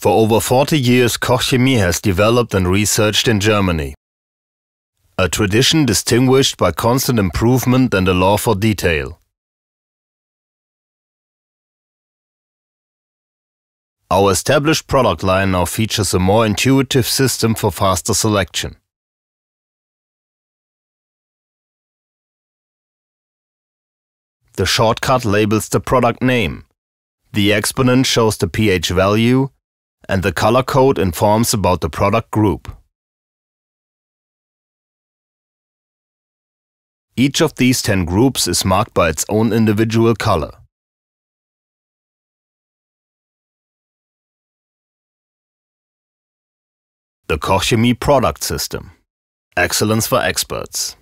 For over 40 years, Koch Chemie has developed and researched in Germany. A tradition distinguished by constant improvement and a law for detail. Our established product line now features a more intuitive system for faster selection. The shortcut labels the product name. The exponent shows the pH value and the color code informs about the product group. Each of these 10 groups is marked by its own individual color. The Kochemie Product System. Excellence for Experts.